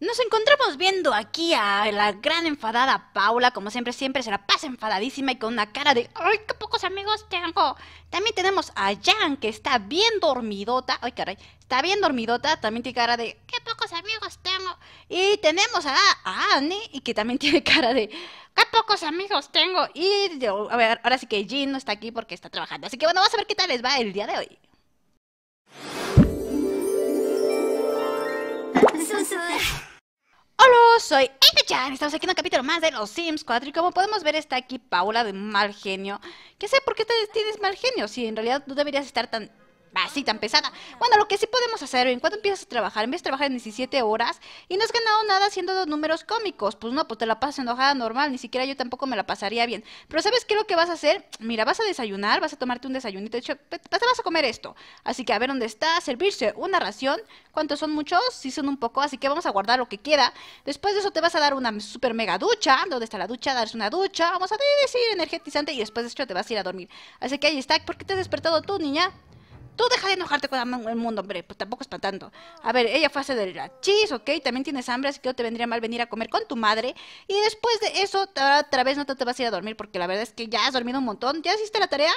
Nos encontramos viendo aquí a la gran enfadada Paula, como siempre, siempre se la pasa enfadadísima y con una cara de ¡Ay, qué pocos amigos tengo! También tenemos a Jan, que está bien dormidota. ¡Ay, caray! Está bien dormidota, también tiene cara de ¡Qué pocos amigos tengo! Y tenemos a, Annie, y que también tiene cara de ¡Qué pocos amigos tengo! Y a ver, ahora sí que Jean no está aquí porque está trabajando. Así que bueno, vamos a ver qué tal les va el día de hoy. Hola, soy Apechan chan Estamos aquí en un capítulo más de Los Sims 4 y como podemos ver está aquí Paula de mal genio. ¿Qué sé por qué tienes mal genio? Si en realidad no deberías estar tan así tan pesada. Bueno, lo que sí podemos hacer, en cuanto empiezas a trabajar, en vez de trabajar en 17 horas y no has ganado nada haciendo dos números cómicos, pues no, pues te la pasas enojada normal, ni siquiera yo tampoco me la pasaría bien. Pero ¿sabes qué es lo que vas a hacer? Mira, vas a desayunar, vas a tomarte un desayunito, de hecho, te vas a comer esto. Así que a ver dónde está, servirse una ración. ¿Cuántos son muchos? Sí son un poco, así que vamos a guardar lo que queda. Después de eso te vas a dar una super mega ducha. ¿Dónde está la ducha? Darse una ducha. Vamos a decir energetizante y después de eso te vas a ir a dormir. Así que ahí está. ¿Por qué te has despertado tú, niña? Tú deja de enojarte con el mundo, hombre, pues tampoco es para tanto. A ver, ella fue a hacer la chis, ok, también tienes hambre, así que no te vendría mal venir a comer con tu madre. Y después de eso, otra vez no te, te vas a ir a dormir, porque la verdad es que ya has dormido un montón. ¿Ya hiciste la tarea?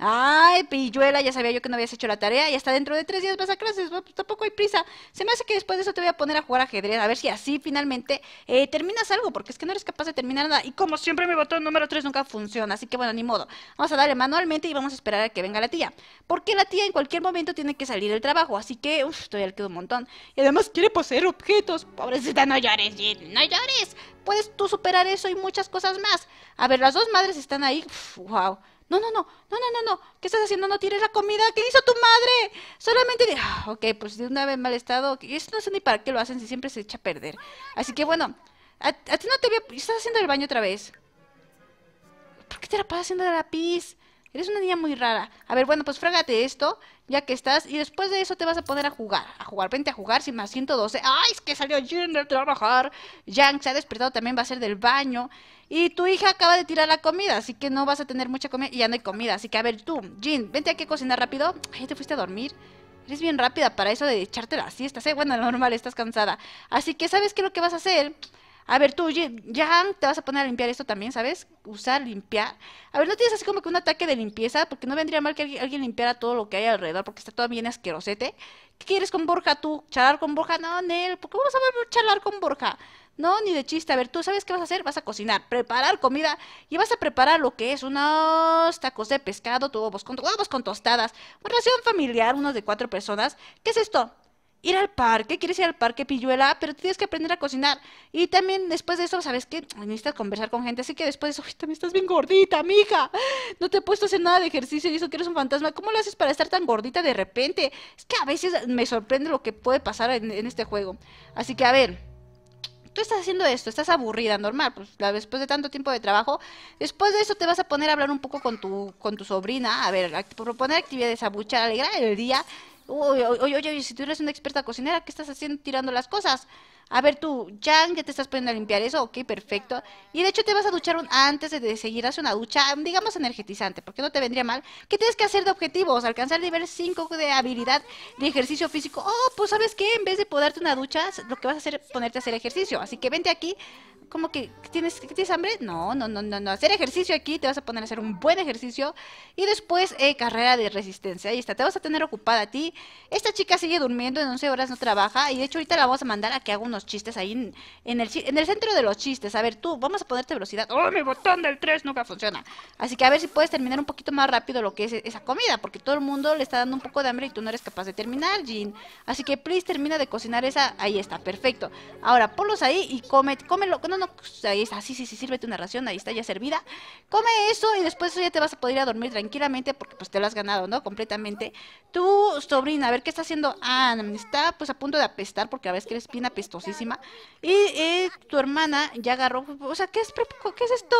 Ay, pilluela, ya sabía yo que no habías hecho la tarea y hasta dentro de tres días vas a clases, tampoco hay prisa. Se me hace que después de eso te voy a poner a jugar ajedrez, a ver si así finalmente eh, terminas algo, porque es que no eres capaz de terminar nada. Y como siempre, mi botón número 3 nunca funciona, así que bueno, ni modo. Vamos a darle manualmente y vamos a esperar a que venga la tía, porque la tía en cualquier momento tiene que salir del trabajo, así que, uff, todavía le quedo un montón. Y además quiere poseer objetos. Pobrecita, no llores, no llores. Puedes tú superar eso y muchas cosas más. A ver, las dos madres están ahí, uff, wow no, no, no, no, no, no, no, ¿qué estás haciendo? No tires la comida, ¿qué hizo tu madre? Solamente de, ah, ok, pues de una vez mal estado, Eso no sé ni para qué lo hacen si siempre se echa a perder. Así que bueno, a, ti no te veo, estás haciendo el baño otra vez. ¿Por qué te la pasas haciendo la pis? Eres una niña muy rara. A ver, bueno, pues frágate esto, ya que estás. Y después de eso te vas a poner a jugar. A jugar, vente a jugar, sin más 112. ¡Ay, es que salió Jin de trabajar! Yang se ha despertado, también va a ser del baño. Y tu hija acaba de tirar la comida, así que no vas a tener mucha comida. Y ya no hay comida, así que a ver, tú, Jin, vente aquí a cocinar rápido. Ay, te fuiste a dormir. Eres bien rápida para eso de echarte la siesta, ¿eh? Bueno, normal, estás cansada. Así que, ¿sabes qué es lo que vas a hacer? A ver, tú, ya te vas a poner a limpiar esto también, ¿sabes? Usar, limpiar. A ver, ¿no tienes así como que un ataque de limpieza? Porque no vendría mal que alguien, limpiara todo lo que hay alrededor, porque está todo bien asquerosete. ¿Qué quieres con Borja tú? ¿Charlar con Borja? No, Nel, ¿por qué vamos a charlar con Borja? No, ni de chiste. A ver, tú sabes qué vas a hacer. Vas a cocinar, preparar comida y vas a preparar lo que es unos tacos de pescado, tu huevos con, huevos con tostadas, una relación familiar, unos de cuatro personas. ¿Qué es esto? ir al parque, quieres ir al parque, pilluela, pero tienes que aprender a cocinar. Y también después de eso, ¿sabes qué? Necesitas conversar con gente, así que después de eso, también estás bien gordita, mija. No te he puesto a hacer nada de ejercicio y eso que eres un fantasma. ¿Cómo lo haces para estar tan gordita de repente? Es que a veces me sorprende lo que puede pasar en, este juego. Así que a ver, tú estás haciendo esto, estás aburrida, normal, pues, después de tanto tiempo de trabajo, después de eso te vas a poner a hablar un poco con tu, con tu sobrina, a ver, a proponer actividades, a abuchar, alegrar el día, Oye, oye, oye, si tú eres una experta cocinera, ¿qué estás haciendo tirando las cosas? A ver tú, ya, que te estás poniendo a limpiar eso, ok, perfecto. Y de hecho te vas a duchar antes de, seguir hacia una ducha, digamos energetizante, porque no te vendría mal. ¿Qué tienes que hacer de objetivos? Alcanzar nivel 5 de habilidad de ejercicio físico. Oh, pues sabes qué, en vez de poderte una ducha, lo que vas a hacer es ponerte a hacer ejercicio. Así que vente aquí ¿Cómo que tienes, tienes hambre? No, no, no, no, no. Hacer ejercicio aquí, te vas a poner a hacer un buen ejercicio. Y después, eh, carrera de resistencia. Ahí está, te vas a tener ocupada a ti. Esta chica sigue durmiendo, en 11 horas no trabaja. Y de hecho, ahorita la vamos a mandar a que haga unos chistes ahí en, el, en el centro de los chistes. A ver, tú, vamos a ponerte velocidad. ¡Oh, mi botón del 3 nunca funciona! Así que a ver si puedes terminar un poquito más rápido lo que es esa comida, porque todo el mundo le está dando un poco de hambre y tú no eres capaz de terminar, Jean. Así que, please, termina de cocinar esa. Ahí está, perfecto. Ahora, ponlos ahí y come, cómelo. No, no, pues, ahí está, sí, sí, sí, sírvete una ración, ahí está ya servida. Come eso y después ya te vas a poder ir a dormir tranquilamente porque pues te lo has ganado, ¿no? Completamente. Tu sobrina, a ver, ¿qué está haciendo? Ah, está pues a punto de apestar porque a veces que eres bien apestosísima. Y eh, tu hermana ya agarró, o sea, ¿qué es, qué es esto?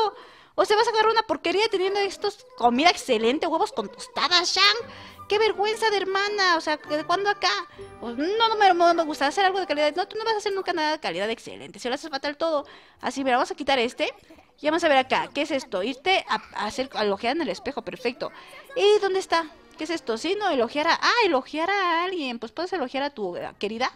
O se vas a agarrar una porquería teniendo estos comida excelente, huevos con tostadas, Shang. Qué vergüenza de hermana, o sea, ¿de cuándo acá? Pues, no, no me, me gusta hacer algo de calidad. No, tú no vas a hacer nunca nada de calidad excelente. Si lo haces fatal todo. Así, mira, vamos a quitar este. Y vamos a ver acá. ¿Qué es esto? Irte a, hacer, elogiar en el espejo, perfecto. ¿Y dónde está? ¿Qué es esto? Sí, no, elogiar a... Ah, elogiar a alguien. Pues puedes elogiar a tu eh, querida.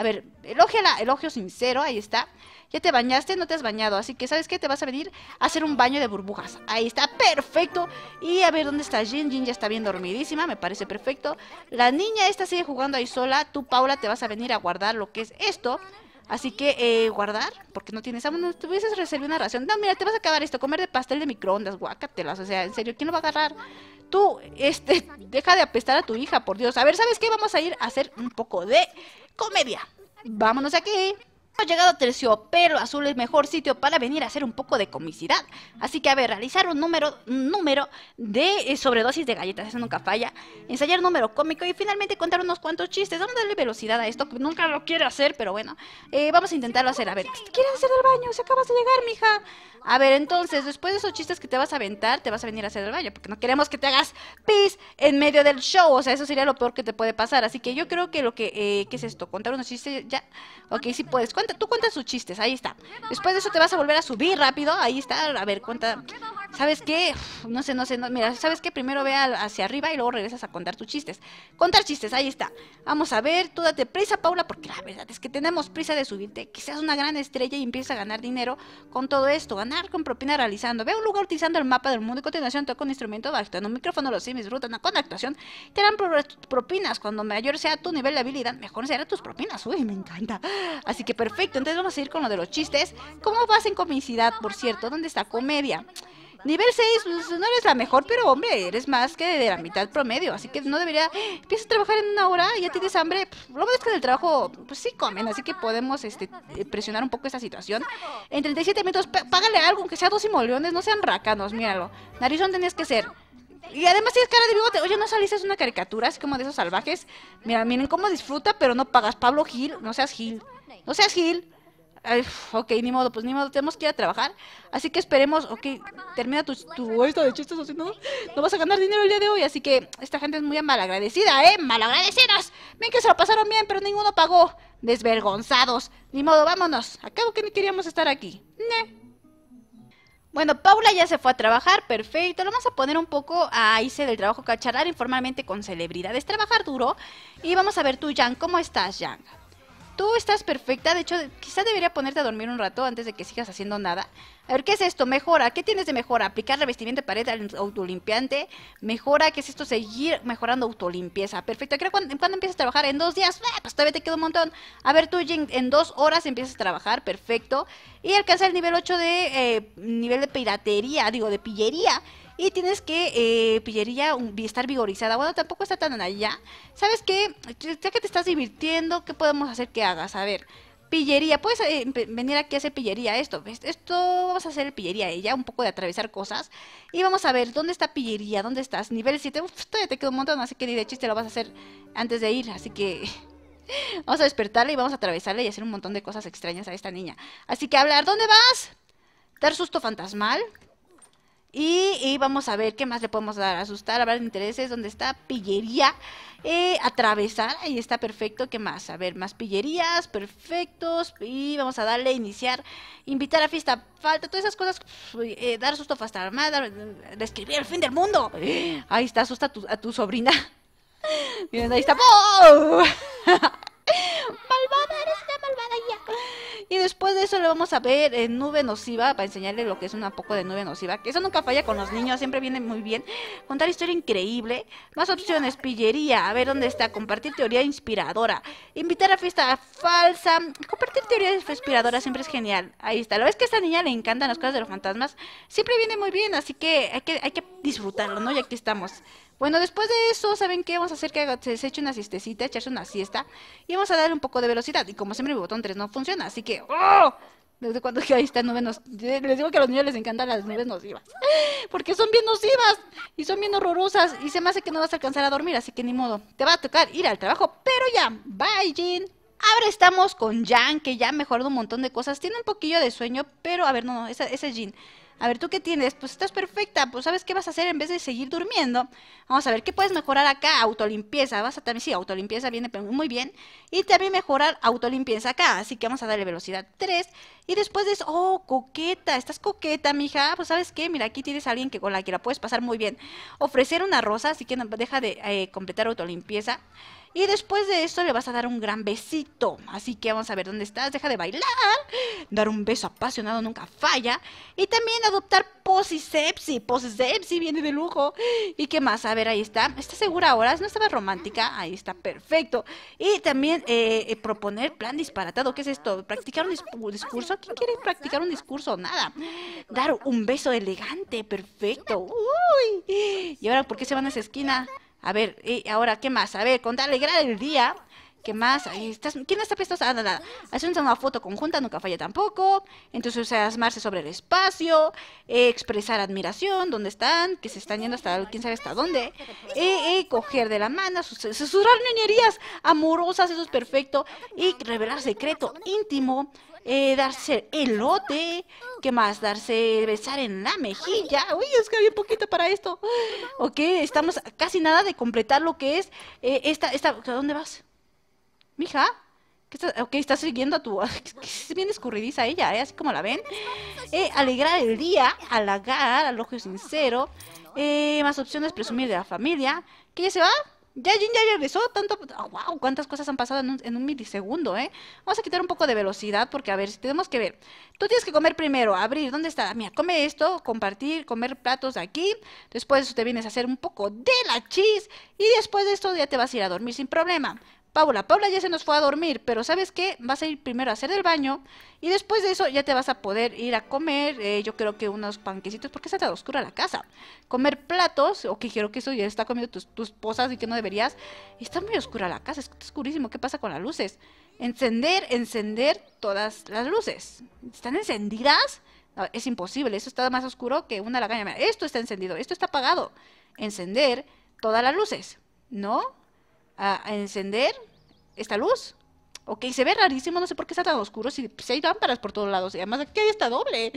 A ver, la elogio sincero, ahí está. Ya te bañaste, no te has bañado, así que ¿sabes qué? Te vas a venir a hacer un baño de burbujas. Ahí está, perfecto. Y a ver dónde está Jin. Jin ya está bien dormidísima, me parece perfecto. La niña esta sigue jugando ahí sola. Tú, Paula, te vas a venir a guardar lo que es esto. Así que eh, guardar, porque no tienes hambre. Ah, no te hubieses una ración. No, mira, te vas a acabar esto. Comer de pastel de microondas, guácatelas. O sea, en serio, ¿quién lo va a agarrar? Tú, este, deja de apestar a tu hija, por Dios. A ver, ¿sabes qué? Vamos a ir a hacer un poco de comedia. Vámonos aquí. Hemos llegado a pero Azul, es mejor sitio para venir a hacer un poco de comicidad. Así que, a ver, realizar un número, número de eh, sobredosis de galletas, eso nunca falla. Ensayar número cómico y finalmente contar unos cuantos chistes. Vamos a darle velocidad a esto, que nunca lo quiero hacer, pero bueno. Eh, vamos a intentarlo hacer. A ver, ¿qué quieres hacer del baño? Se acabas de llegar, mija. A ver, entonces, después de esos chistes que te vas a aventar, te vas a venir a hacer el baño, porque no queremos que te hagas pis en medio del show. O sea, eso sería lo peor que te puede pasar. Así que yo creo que lo que, eh, ¿qué es esto? Contar unos chistes ya. Ok, sí puedes. Cuenta, tú cuentas sus chistes, ahí está. Después de eso te vas a volver a subir rápido, ahí está. A ver, cuenta. ¿sabes qué? no sé, no sé, mira, ¿sabes qué? Primero ve hacia arriba y luego regresas a contar tus chistes. Contar chistes, ahí está. Vamos a ver, tú date prisa, Paula, porque la verdad es que tenemos prisa de subirte, que seas una gran estrella y empieces a ganar dinero con todo esto, ganar con propina realizando. Ve un lugar utilizando el mapa del mundo y continuación toca un instrumento, en un micrófono, los simis, ruta, con actuación, te dan propinas. Cuando mayor sea tu nivel de habilidad, mejor serán tus propinas. Uy, me encanta. Así que perfecto, entonces vamos a ir con lo de los chistes. ¿Cómo vas en comicidad, por cierto? ¿Dónde está comedia? Nivel 6, pues, no eres la mejor, pero hombre, eres más que de la mitad promedio, así que no debería... Empieza a trabajar en una hora, ya tienes hambre. lo bueno que que el trabajo, pues sí comen, así que podemos este, eh, presionar un poco esta situación. En 37 minutos, págale algo, aunque sea dos simoleones, no sean rácanos, míralo. Narizón tenías que ser. Y además tienes cara de bigote. Oye, ¿no saliste? Es una caricatura, así como de esos salvajes. Mira, miren cómo disfruta, pero no pagas. Pablo Gil, no seas Gil. No seas Gil ok, ni modo, pues ni modo, tenemos que ir a trabajar. Así que esperemos, ok, termina tu, tu de chistes o si no, no vas a ganar dinero el día de hoy. Así que esta gente es muy malagradecida, ¿eh? ¡Malagradecidas! Ven que se lo pasaron bien, pero ninguno pagó. Desvergonzados. Ni modo, vámonos. Acabo que ni queríamos estar aquí. Bueno, Paula ya se fue a trabajar, perfecto. Lo vamos a poner un poco a Ice del trabajo, cacharrar informalmente con celebridades. Trabajar duro. Y vamos a ver tú, Yang ¿cómo estás, Yang? Tú estás perfecta, de hecho, quizá debería ponerte a dormir un rato antes de que sigas haciendo nada. A ver, ¿qué es esto? Mejora, ¿qué tienes de mejora? Aplicar revestimiento de pared al autolimpiante. Mejora, ¿qué es esto? Seguir mejorando autolimpieza. Perfecto, ¿cuándo cuando empiezas a trabajar en dos días, ah, pues todavía te queda un montón. A ver, tú en, en dos horas empiezas a trabajar, perfecto. Y alcanzar el nivel 8 de eh, nivel de piratería, digo, de pillería y tienes que eh, pillería estar vigorizada. Bueno, tampoco está tan allá. ¿Sabes qué? Ya que te estás divirtiendo, ¿qué podemos hacer que hagas? A ver, pillería. Puedes eh, venir aquí a hacer pillería. Esto, esto vamos a hacer pillería. Ella, un poco de atravesar cosas. Y vamos a ver dónde está pillería, dónde estás. Nivel 7, uf, te quedo un montón. Así que ni de chiste lo vas a hacer antes de ir. Así que. Vamos a despertarle y vamos a atravesarle. y hacer un montón de cosas extrañas a esta niña. Así que hablar, ¿dónde vas? Dar susto fantasmal. Y, vamos a ver qué más le podemos dar. Asustar, hablar de intereses, donde está pillería. Eh, atravesar, ahí está perfecto. ¿Qué más? A ver, más pillerías, perfectos. Y vamos a darle iniciar, invitar a fiesta, falta, todas esas cosas. Eh, dar susto, hasta armada, describir el fin del mundo. ahí está, asusta a tu, tu sobrina. Miren, ahí está. ¡oh! Y después de eso lo vamos a ver en nube nociva, para enseñarle lo que es un poco de nube nociva, que eso nunca falla con los niños, siempre viene muy bien. Contar historia increíble. Más opciones, pillería, a ver dónde está, compartir teoría inspiradora, invitar a fiesta falsa, compartir teoría inspiradora siempre es genial. Ahí está, lo ves que a esta niña le encantan las cosas de los fantasmas, siempre viene muy bien, así que hay que, hay que disfrutarlo, ¿no? Y aquí estamos. Bueno, después de eso, ¿saben qué? Vamos a hacer que se eche una siestecita, echarse una siesta. Y vamos a darle un poco de velocidad. Y como siempre, mi botón 3 no funciona. Así que... ¡Oh! Desde cuando que ahí están nubes nocivas. Eh, les digo que a los niños les encantan las nubes nocivas. Porque son bien nocivas. Y son bien horrorosas. Y se me hace que no vas a alcanzar a dormir. Así que ni modo. Te va a tocar ir al trabajo. Pero ya. Bye, Jin. Ahora estamos con Jan, que ya ha mejorado un montón de cosas. Tiene un poquillo de sueño, pero a ver, no, no, esa, esa es Jin. A ver, ¿tú qué tienes? Pues estás perfecta, pues ¿sabes qué vas a hacer en vez de seguir durmiendo? Vamos a ver, ¿qué puedes mejorar acá? Autolimpieza, vas a también, sí, autolimpieza viene muy bien. Y también mejorar autolimpieza acá, así que vamos a darle velocidad 3. Y después de eso, oh, coqueta, estás coqueta, mija, pues ¿sabes qué? Mira, aquí tienes a alguien que con la que la puedes pasar muy bien. Ofrecer una rosa, así que no, deja de eh, completar autolimpieza. Y después de eso le vas a dar un gran besito. Así que vamos a ver dónde estás. Deja de bailar. Dar un beso apasionado nunca falla. Y también adoptar posisepsi. Posisepsi viene de lujo. ¿Y qué más? A ver, ahí está. ¿Estás segura ahora? ¿No estaba romántica? Ahí está, perfecto. Y también eh, eh, proponer plan disparatado. ¿Qué es esto? ¿Practicar un discurso? ¿Quién quiere practicar un discurso? Nada. Dar un beso elegante. Perfecto. Uy. ¿Y ahora por qué se van a esa esquina? A ver, eh, ahora, ¿qué más? A ver, contarle alegrar el día. ¿Qué más? ¿Quién está prestado? Ah, nada, una foto conjunta nunca falla tampoco. Entonces, asmarse sobre el espacio, eh, expresar admiración, dónde están, que se están yendo hasta quién sabe hasta dónde. Y eh, eh, coger de la mano sus, niñerías amorosas, eso es perfecto. Y revelar secreto íntimo eh, darse elote, ¿qué más? Darse besar en la mejilla. Uy, es que había poquito para esto. Ok, estamos casi nada de completar lo que es eh, esta, esta... dónde vas? Mija, ¿Qué ok, estás siguiendo a tu... Es bien escurridiza ella, ¿eh? Así como la ven. Eh, alegrar el día, halagar, alogio sincero. Eh, más opciones, presumir de la familia. ¿qué ya se va? Ya Jin ya regresó, tanto... Oh, ¡Wow! ¿Cuántas cosas han pasado en un, milisegundo, eh? Vamos a quitar un poco de velocidad porque, a ver, si tenemos que ver. Tú tienes que comer primero, abrir, ¿dónde está? Mira, come esto, compartir, comer platos de aquí. Después te vienes a hacer un poco de la chis. Y después de esto ya te vas a ir a dormir sin problema. Paula, Paula ya se nos fue a dormir, pero ¿sabes qué? Vas a ir primero a hacer el baño y después de eso ya te vas a poder ir a comer, eh, yo creo que unos panquecitos, porque está tan oscura la casa. Comer platos, o que quiero que eso ya está comiendo tus, tus y que no deberías. Está muy oscura la casa, está oscurísimo, ¿qué pasa con las luces? Encender, encender todas las luces. ¿Están encendidas? es imposible, eso está más oscuro que una lagaña. Esto está encendido, esto está apagado. Encender todas las luces, ¿no? a, encender esta luz. Ok, se ve rarísimo, no sé por qué está tan oscuro, si, pues, hay lámparas por todos lados, y además aquí está doble.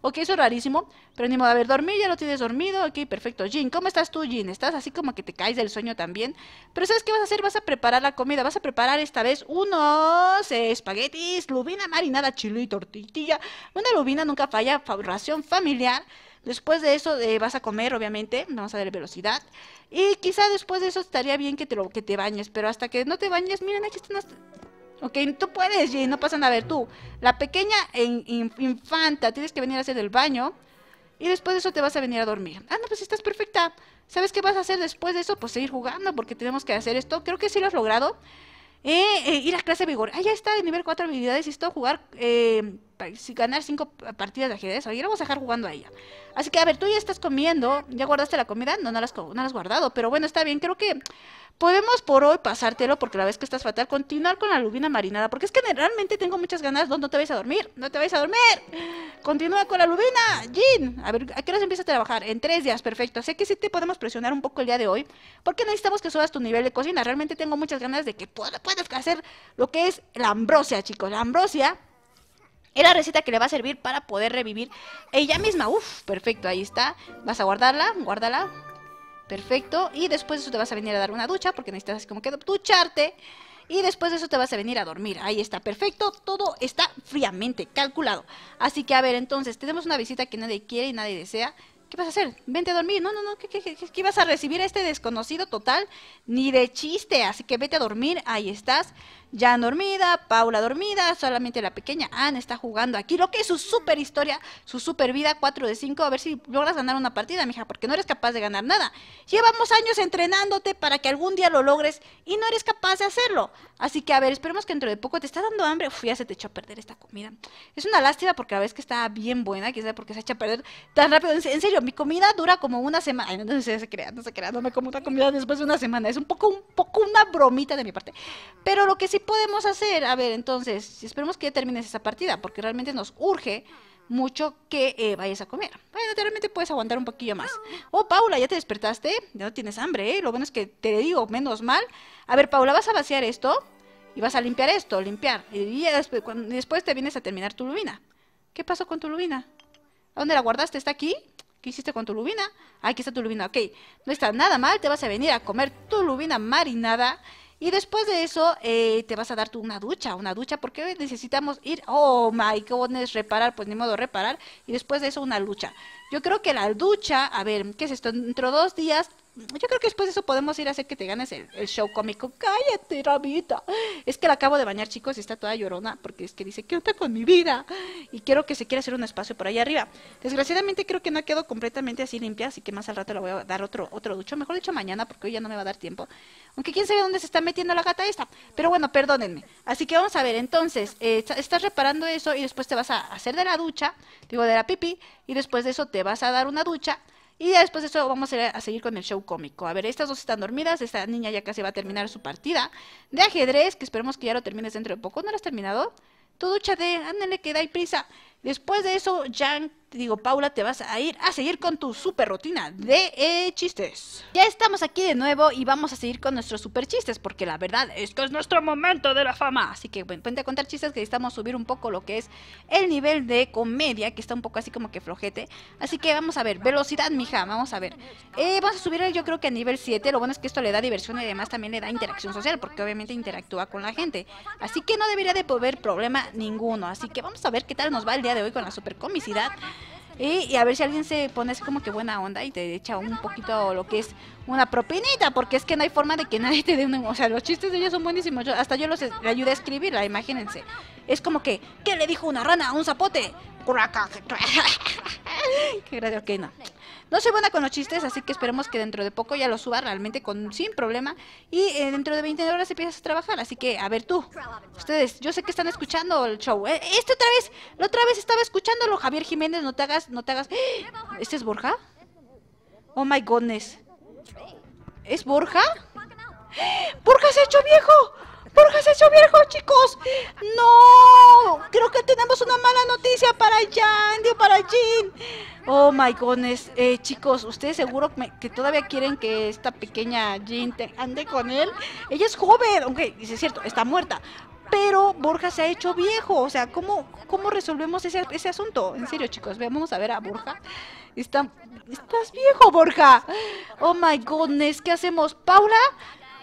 Ok, eso es rarísimo, pero ni modo, a ver, dormir ya lo tienes dormido, ok, perfecto. Jin, ¿cómo estás tú, Jin? Estás así como que te caes del sueño también, pero ¿sabes qué vas a hacer? Vas a preparar la comida, vas a preparar esta vez unos espaguetis, lubina marinada, chile y tortilla. Una lubina nunca falla, ración familiar, Después de eso eh, vas a comer, obviamente, vamos a ver velocidad. Y quizá después de eso estaría bien que te, lo, que te bañes, pero hasta que no te bañes, miren, aquí están las... Ok, tú puedes, y no pasan a ver tú. La pequeña en, infanta, tienes que venir a hacer el baño. Y después de eso te vas a venir a dormir. Ah, no, pues estás perfecta. ¿Sabes qué vas a hacer después de eso? Pues seguir jugando, porque tenemos que hacer esto. Creo que sí lo has logrado. Eh, eh, ir clase de vigor. Ah, ya está, de nivel 4 habilidades. Y esto, jugar, eh, ganar 5 partidas de ajedrez. Hoy vamos a dejar jugando a ella. Así que, a ver, tú ya estás comiendo. ¿Ya guardaste la comida? No, no las, no has guardado. Pero bueno, está bien. Creo que podemos por hoy pasártelo porque la vez que estás fatal, continuar con la lubina marinada, porque es que realmente tengo muchas ganas, no, te vais a dormir, no te vais a dormir. Continúa con la lubina, Jean A ver, ¿a qué hora empieza a trabajar? En tres días, perfecto. Sé que sí te podemos presionar un poco el día de hoy, porque necesitamos que subas tu nivel de cocina. Realmente tengo muchas ganas de que puedas hacer lo que es la ambrosia, chicos. La ambrosia es la receta que le va a servir para poder revivir ella misma. Uf, perfecto, ahí está. Vas a guardarla, guárdala Perfecto. Y después de eso te vas a venir a dar una ducha, porque necesitas como que ducharte. Y después de eso te vas a venir a dormir. Ahí está, perfecto. Todo está fríamente calculado. Así que, a ver, entonces, tenemos una visita que nadie quiere y nadie desea. ¿Qué vas a hacer? Vente a dormir. No, no, no. ¿Qué, qué, vas a recibir a este desconocido total? Ni de chiste. Así que vete a dormir. Ahí estás. Jan dormida, Paula dormida, solamente la pequeña Anne está jugando aquí. Lo que es su super historia, su super vida 4 de 5. A ver si logras ganar una partida, mija, porque no eres capaz de ganar nada. Llevamos años entrenándote para que algún día lo logres y no eres capaz de hacerlo. Así que, a ver, esperemos que dentro de poco te está dando hambre. Fui ya se te echó a perder esta comida. Es una lástima porque a vez que está bien buena, quizá porque se echa a perder tan rápido. En serio, mi comida dura como una semana. Ay, no se crea, no se crea, no me como una comida después de una semana. Es un poco, un poco una bromita de mi parte. Pero lo que sí podemos hacer? A ver, entonces, esperemos que termines esa partida, porque realmente nos urge mucho que eh, vayas a comer. Bueno, realmente puedes aguantar un poquillo más. Oh, Paula, ¿ya te despertaste? Ya no tienes hambre, ¿eh? Lo bueno es que te digo, menos mal. A ver, Paula, ¿vas a vaciar esto? Y vas a limpiar esto, limpiar. Y después, cuando, después te vienes a terminar tu lubina. ¿Qué pasó con tu lubina? ¿A dónde la guardaste? ¿Está aquí? ¿Qué hiciste con tu lubina? Ah, aquí está tu lubina, ok. No está nada mal, te vas a venir a comer tu lubina marinada y después de eso, eh, te vas a dar tú una ducha, una ducha, porque necesitamos ir, oh my es reparar, pues ni modo reparar, y después de eso una lucha. Yo creo que la ducha, a ver, ¿qué es esto? Dentro de dos días yo creo que después de eso podemos ir a hacer que te ganes el, show cómico. Cállate, rabita Es que la acabo de bañar, chicos, y está toda llorona porque es que dice, ¿qué onda con mi vida? Y quiero que se quiera hacer un espacio por ahí arriba. Desgraciadamente creo que no ha quedado completamente así limpia, así que más al rato le voy a dar otro, otro ducho. Mejor dicho mañana porque hoy ya no me va a dar tiempo. Aunque quién sabe dónde se está metiendo la gata esta. Pero bueno, perdónenme. Así que vamos a ver, entonces, eh, estás reparando eso y después te vas a hacer de la ducha, digo, de la pipí, y después de eso te vas a dar una ducha y después de eso vamos a, seguir con el show cómico. A ver, estas dos están dormidas, esta niña ya casi va a terminar su partida de ajedrez, que esperemos que ya lo termines dentro de poco. ¿No lo has terminado? Tu ducha de, ándale, que da y prisa. Después de eso, ya, digo, Paula, te vas a ir a seguir con tu super rutina de eh, chistes. Ya estamos aquí de nuevo y vamos a seguir con nuestros super chistes, porque la verdad es que es nuestro momento de la fama. Así que, bueno, ponte a contar chistes que necesitamos subir un poco lo que es el nivel de comedia, que está un poco así como que flojete. Así que vamos a ver, velocidad, mija, vamos a ver. Eh, vamos a subir yo creo que a nivel 7. Lo bueno es que esto le da diversión y además también le da interacción social, porque obviamente interactúa con la gente. Así que no debería de poder problema ninguno. Así que vamos a ver qué tal nos va el de hoy con la super comicidad. ¿eh? Y, a ver si alguien se pone así como que buena onda y te echa un poquito lo que es una propinita, porque es que no hay forma de que nadie te dé una... O sea, los chistes de ellos son buenísimos. hasta yo los le ayudé a escribirla, imagínense. Es como que, ¿qué le dijo una rana a un zapote? Qué gracia, ok, no. No soy buena con los chistes, así que esperemos que dentro de poco ya lo suba realmente con, sin problema. Y eh, dentro de 20 horas empiezas a trabajar, así que a ver tú, ustedes, yo sé que están escuchando el show. ¿eh? este otra vez, la otra vez estaba escuchándolo, Javier Jiménez, no te hagas, no te hagas. ¿Este es Borja? Oh my goodness. ¿Es Borja? ¡Borja se ha hecho viejo! ¡Borja se ha hecho viejo, chicos! ¡No! Creo que tenemos una mala noticia para Yandy o para Jean. Oh my goodness. Eh, chicos, ustedes seguro que todavía quieren que esta pequeña Jean ande con él. Ella es joven, aunque es cierto, está muerta. Pero Borja se ha hecho viejo. O sea, ¿cómo, cómo resolvemos ese, asunto? En serio, chicos, vamos a ver a Borja. Está, estás viejo, Borja. Oh my goodness, ¿qué hacemos? Paula,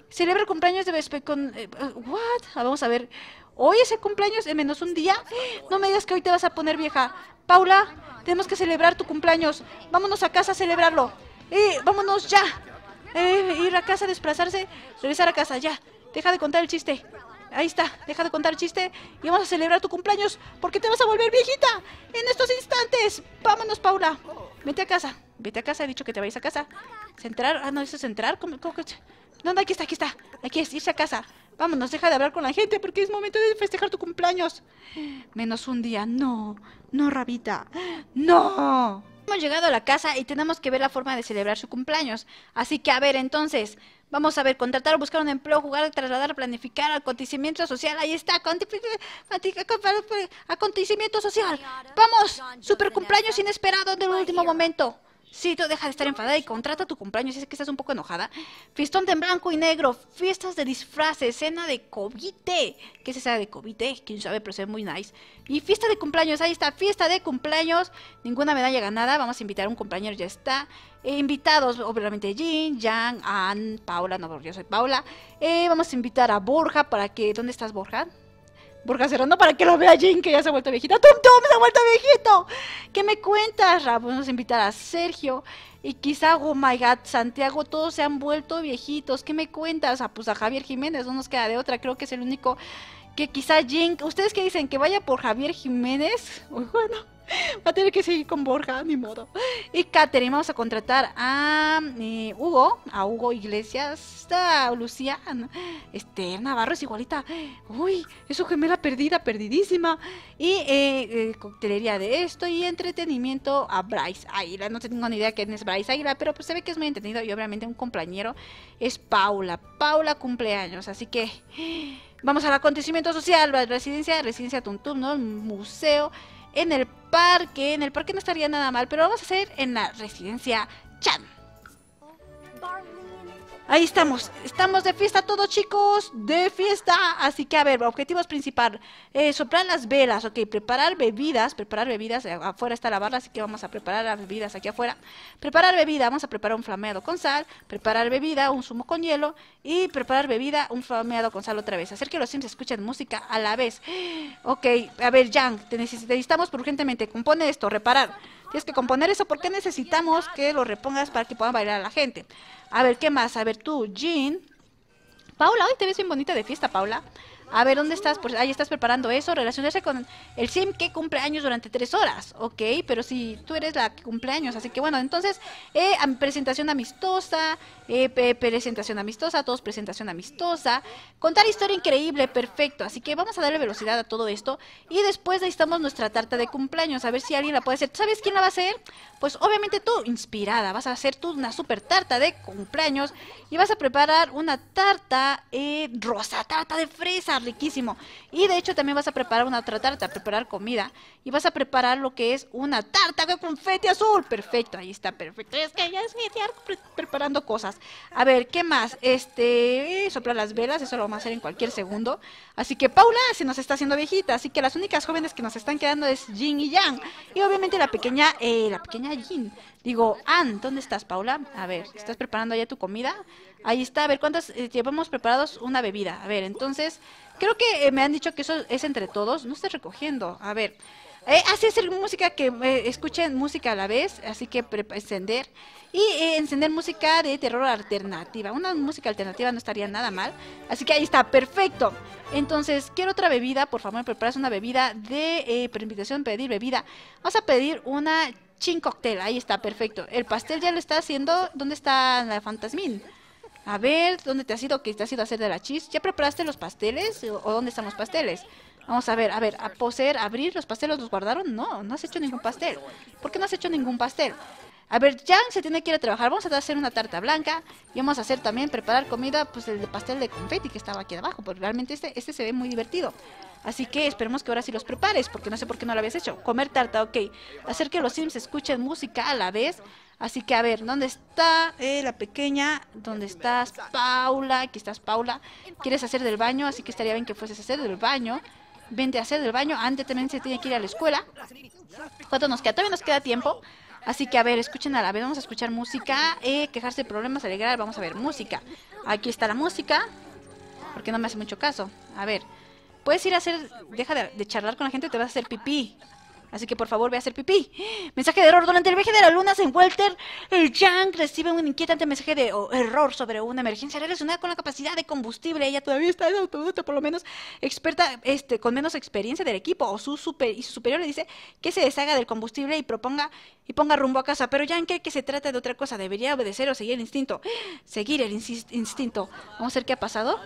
Celebra cumpleaños de Vespe con... Eh, eh, what? Ah, vamos a ver. Hoy es el cumpleaños de menos un día. No me digas que hoy te vas a poner vieja. Paula, tenemos que celebrar tu cumpleaños. Vámonos a casa a celebrarlo. Eh, vámonos ya. ir a casa, a desplazarse, regresar a casa, ya. Deja de contar el chiste. Ahí está, deja de contar el chiste y vamos a celebrar tu cumpleaños porque te vas a volver viejita en estos instantes. Vámonos, Paula. Vete a casa. Vete a casa, he dicho que te vayas a casa. Centrar. Ah, no, eso es entrar. ¿Cómo, cómo que... No, no, aquí está, aquí está. Aquí es, irse a casa. Vámonos, deja de hablar con la gente porque es momento de festejar tu cumpleaños. Menos un día. No, no, Rabita. No. Hemos llegado a la casa y tenemos que ver la forma de celebrar su cumpleaños. Así que a ver, entonces, vamos a ver, contratar, buscar un empleo, jugar, trasladar, planificar, acontecimiento social. Ahí está, acontecimiento social. Vamos, super cumpleaños inesperado del último momento. Sí, tú deja de estar enfadada y contrata tu cumpleaños, es que estás un poco enojada. Fistón de blanco y negro, fiestas de disfraces, cena de covite. ¿Qué es esa de covite? Quién sabe, pero se ve muy nice. Y fiesta de cumpleaños, ahí está, fiesta de cumpleaños. Ninguna medalla ganada, vamos a invitar a un cumpleaños, ya está. Eh, invitados, obviamente, Jin, Yang, Ann, Paula, no, yo soy Paula. Eh, vamos a invitar a Borja para que... ¿Dónde estás, Borja? Porque cerrando para que lo vea Jin, que ya se ha vuelto viejito. ¡Tum, tum! ¡Se ha vuelto viejito! ¿Qué me cuentas, Vamos Nos invitará a Sergio. Y quizá, oh my god, Santiago, todos se han vuelto viejitos. ¿Qué me cuentas? Ah, pues a Javier Jiménez, no nos queda de otra. Creo que es el único que quizá Jin. ¿Ustedes qué dicen? ¿Que vaya por Javier Jiménez? Bueno. Va a tener que seguir con Borja, ni modo. Y Katherine, vamos a contratar a eh, Hugo, a Hugo Iglesias, a Lucía, este, Navarro es igualita. Uy, es gemela perdida, perdidísima. Y eh, eh, coctelería de esto y entretenimiento a Bryce Águila. No tengo ni idea quién es Bryce Águila, pero pues se ve que es muy entretenido. Y obviamente un compañero es Paula. Paula cumpleaños, así que... Vamos al acontecimiento social, la residencia, residencia Tuntum, ¿no? Museo, en el parque. En el parque no estaría nada mal, pero vamos a hacer en la residencia Chan. Ahí estamos, estamos de fiesta todos chicos, de fiesta. Así que a ver, objetivos principal, eh, soplar las velas, ok, preparar bebidas, preparar bebidas, eh, afuera está la barra, así que vamos a preparar las bebidas aquí afuera. Preparar bebida, vamos a preparar un flameado con sal, preparar bebida, un zumo con hielo y preparar bebida, un flameado con sal otra vez. Hacer que los sims escuchen música a la vez. Ok, a ver, Yang, te necesitamos urgentemente, compone esto, reparar Tienes que componer eso porque necesitamos que lo repongas para que puedan bailar a la gente. A ver, ¿qué más? A ver, tú, Jean. Paula, hoy te ves bien bonita de fiesta, Paula. A ver, ¿dónde estás? Pues ahí estás preparando eso, relacionarse con el sim que cumple años durante tres horas, ¿ok? Pero si tú eres la que cumple años, así que bueno, entonces, eh, presentación amistosa, eh, presentación amistosa, todos presentación amistosa, contar historia increíble, perfecto, así que vamos a darle velocidad a todo esto y después necesitamos nuestra tarta de cumpleaños, a ver si alguien la puede hacer. ¿Sabes quién la va a hacer? Pues obviamente tú, inspirada, vas a hacer tú una super tarta de cumpleaños y vas a preparar una tarta eh, rosa, tarta de fresa riquísimo. Y de hecho también vas a preparar una otra tarta, preparar comida. Y vas a preparar lo que es una tarta con confeti azul. Perfecto, ahí está, perfecto. Es que ya es mi preparando cosas. A ver, ¿qué más? Este, sopla las velas, eso lo vamos a hacer en cualquier segundo. Así que Paula se nos está haciendo viejita, así que las únicas jóvenes que nos están quedando es Jin y Yang. Y obviamente la pequeña, eh, la pequeña Jin. Digo, Ann, ¿dónde estás, Paula? A ver, ¿estás preparando ya tu comida? Ahí está, a ver, ¿cuántas eh, llevamos preparados? Una bebida. A ver, entonces, Creo que eh, me han dicho que eso es entre todos. No estoy recogiendo. A ver. Eh, así ah, es el, música que eh, escuchen música a la vez, así que encender. Y encender música de terror alternativa. Una música alternativa no estaría nada mal. Así que ahí está, perfecto. Entonces, quiero otra bebida. Por favor, preparas una bebida de preinvitación pedir bebida. Vamos a pedir una chin cocktail. Ahí está, perfecto. El pastel ya lo está haciendo. ¿Dónde está la fantasmin? A ver, ¿dónde te has ido? ¿Qué te has ido a hacer de la chis? ¿Ya preparaste los pasteles? ¿O dónde están los pasteles? Vamos a ver, a ver, a poseer, abrir los pasteles, ¿los guardaron? No, no has hecho ningún pastel. ¿Por qué no has hecho ningún pastel? A ver, Jan se tiene que ir a trabajar. Vamos a hacer una tarta blanca y vamos a hacer también preparar comida, pues el pastel de confeti que estaba aquí abajo, porque realmente este, este se ve muy divertido. Así que esperemos que ahora sí los prepares, porque no sé por qué no lo habías hecho. Comer tarta, ok. Hacer que los Sims escuchen música a la vez. Así que a ver, ¿dónde está eh, la pequeña? ¿Dónde estás, Paula? Aquí estás, Paula. ¿Quieres hacer del baño? Así que estaría bien que fueses a hacer del baño. Vente a hacer del baño. Antes también se tiene que ir a la escuela. ¿Cuánto nos queda? Todavía nos queda tiempo. Así que a ver, escuchen a la vez, vamos a escuchar música, eh, quejarse de problemas, alegrar, vamos a ver, música. Aquí está la música, porque no me hace mucho caso. A ver, puedes ir a hacer, deja de, de charlar con la gente, te vas a hacer pipí. Así que por favor ve a hacer pipí. Mensaje de error. Durante el viaje de la luna en Walter, el Jank recibe un inquietante mensaje de error sobre una emergencia relacionada con la capacidad de combustible. Ella todavía está en autobús por lo menos experta, este, con menos experiencia del equipo. O su super, y su superior le dice que se deshaga del combustible y proponga y ponga rumbo a casa. Pero ya cree que se trata de otra cosa. Debería obedecer o seguir el instinto. Seguir el instinto. Vamos a ver qué ha pasado.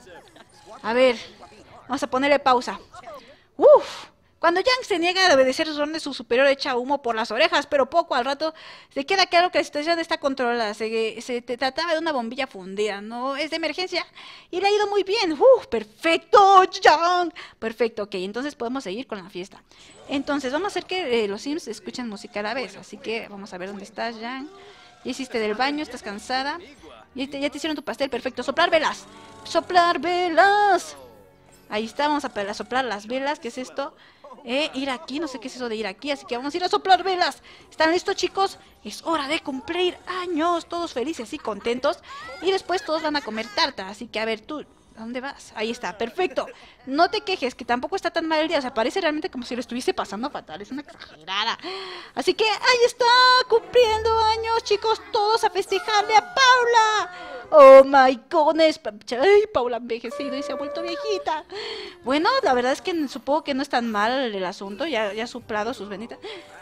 A ver, vamos a ponerle pausa. Uf. Cuando Yang se niega a obedecer sus órdenes, su superior echa humo por las orejas, pero poco al rato se queda claro que la situación está controlada. Se, trataba de una bombilla fundida, ¿no? Es de emergencia y le ha ido muy bien. ¡Uf! ¡Perfecto, Yang! Perfecto, ok. Entonces podemos seguir con la fiesta. Entonces, vamos a hacer que eh, los Sims escuchen música a la vez. Así que vamos a ver dónde estás, Yang. Ya hiciste del baño, estás cansada. ya te hicieron tu pastel, perfecto. ¡Soplar velas! ¡Soplar velas! Ahí está, vamos a soplar las velas. ¿Qué es esto? Eh, ir aquí, no sé qué es eso de ir aquí, así que vamos a ir a soplar velas. ¿Están listos, chicos? Es hora de cumplir años, todos felices y contentos. Y después todos van a comer tarta, así que a ver, tú, dónde vas? Ahí está, perfecto. No te quejes, que tampoco está tan mal el día. O sea, parece realmente como si lo estuviese pasando fatal. Es una exagerada. Así que ahí está, cumpliendo años, chicos, todos a festejarle a Paula. Oh my goodness. Ay, Paula ha envejecido y se ha vuelto viejita. Bueno, la verdad es que supongo que no es tan mal el asunto. Ya, ha suplado sus benditas.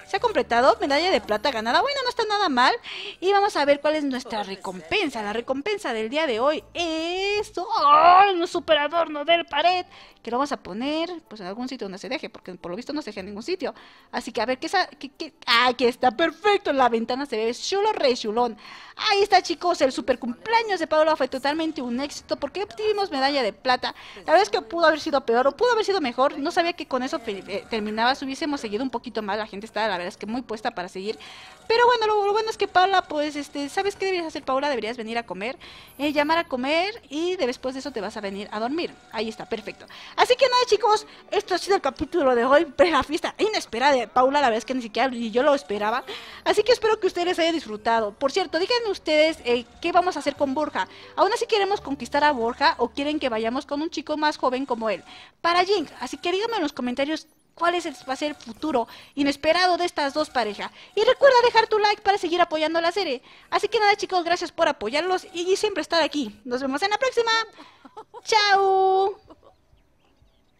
Se ha completado medalla de plata ganada. Bueno, no está nada mal. Y vamos a ver cuál es nuestra recompensa. La recompensa del día de hoy es un super adorno del pared, que lo vamos a poner pues en algún sitio donde se deje, porque por lo visto no se deje en ningún sitio. Así que a ver, ¿qué esa, qué, está perfecto! La ventana se ve chulo, re chulón. Ahí está, chicos, el super cumpleaños de Paula fue totalmente un éxito, porque obtuvimos medalla de plata. La verdad es que pudo haber sido peor o pudo haber sido mejor. No sabía que con eso eh, terminaba, si hubiésemos seguido un poquito más, la gente está la verdad es que muy puesta para seguir. Pero bueno, lo, bueno es que Paula pues, este, ¿sabes qué deberías hacer, Paula Deberías venir a comer, eh, llamar a comer y después de eso te vas a venir a dormir. Ahí está, perfecto. Así que nada, chicos, esto ha sido el capítulo de hoy, pre la fiesta inesperada de Paula, la vez que ni siquiera yo lo esperaba. Así que espero que ustedes hayan disfrutado. Por cierto, díganme ustedes eh, qué vamos a hacer con Borja. ¿Aún así queremos conquistar a Borja o quieren que vayamos con un chico más joven como él? Para Jink, así que díganme en los comentarios cuál es el, va a ser el futuro inesperado de estas dos parejas. Y recuerda dejar tu like para seguir apoyando la serie. Así que nada chicos, gracias por apoyarlos y siempre estar aquí. Nos vemos en la próxima. 再见。